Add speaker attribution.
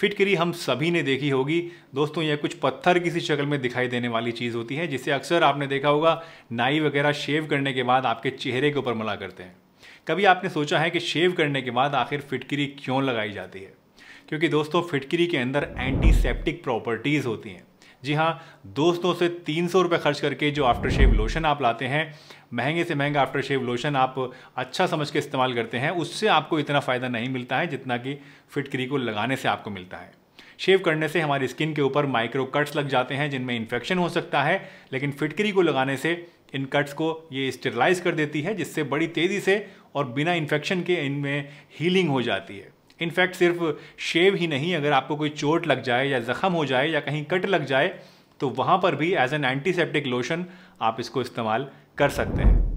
Speaker 1: फिटकरी हम सभी ने देखी होगी दोस्तों यह कुछ पत्थर किसी शक्ल में दिखाई देने वाली चीज़ होती है जिसे अक्सर आपने देखा होगा नाई वगैरह शेव करने के बाद आपके चेहरे के ऊपर मला करते हैं कभी आपने सोचा है कि शेव करने के बाद आखिर फिटकरी क्यों लगाई जाती है क्योंकि दोस्तों फिटकरी के अंदर एंटीसेप्टिक प्रॉपर्टीज़ होती हैं जी हाँ दोस्तों से तीन सौ रुपये खर्च करके जो आफ्टर शेव लोशन आप लाते हैं महंगे से महंगा आफ्टर शेव लोशन आप अच्छा समझ के इस्तेमाल करते हैं उससे आपको इतना फ़ायदा नहीं मिलता है जितना कि फिटकरी को लगाने से आपको मिलता है शेव करने से हमारी स्किन के ऊपर माइक्रो कट्स लग जाते हैं जिनमें इन्फेक्शन हो सकता है लेकिन फिटकरी को लगाने से इन कट्स को ये स्टेरलाइज कर देती है जिससे बड़ी तेज़ी से और बिना इन्फेक्शन के इनमें हीलिंग हो जाती है इनफैक्ट सिर्फ शेव ही नहीं अगर आपको कोई चोट लग जाए या ज़ख़म हो जाए या कहीं कट लग जाए तो वहाँ पर भी एज एन एंटीसेप्टिक लोशन आप इसको इस्तेमाल कर सकते हैं